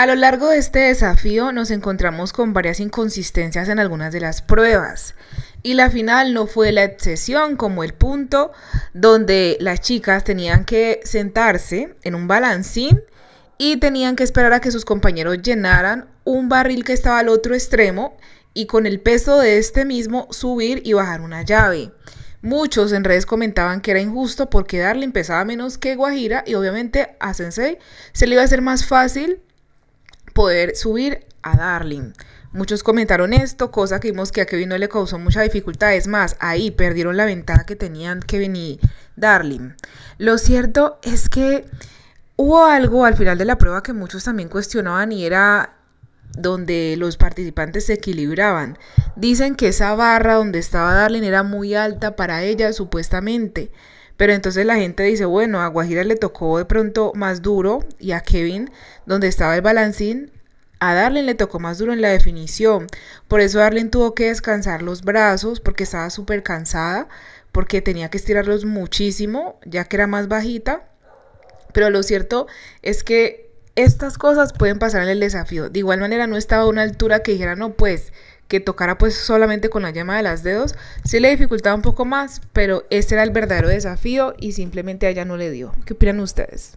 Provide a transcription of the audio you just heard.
A lo largo de este desafío nos encontramos con varias inconsistencias en algunas de las pruebas y la final no fue la excepción como el punto donde las chicas tenían que sentarse en un balancín y tenían que esperar a que sus compañeros llenaran un barril que estaba al otro extremo y con el peso de este mismo subir y bajar una llave. Muchos en redes comentaban que era injusto porque Darling pesaba menos que Guajira y obviamente a Sensei se le iba a hacer más fácil poder subir a Darling. Muchos comentaron esto, cosa que vimos que a Kevin no le causó mucha dificultad. Es más, ahí perdieron la ventaja que tenían Kevin y Darling. Lo cierto es que hubo algo al final de la prueba que muchos también cuestionaban y era donde los participantes se equilibraban. Dicen que esa barra donde estaba Darling era muy alta para ella, supuestamente. Pero entonces la gente dice, bueno, a Guajira le tocó de pronto más duro y a Kevin, donde estaba el balancín, a Darlene le tocó más duro en la definición. Por eso Darlene tuvo que descansar los brazos porque estaba súper cansada, porque tenía que estirarlos muchísimo, ya que era más bajita. Pero lo cierto es que estas cosas pueden pasar en el desafío. De igual manera no estaba a una altura que dijera, no, pues que tocara pues solamente con la llama de las dedos, sí le dificultaba un poco más, pero ese era el verdadero desafío y simplemente a ella no le dio. ¿Qué opinan ustedes?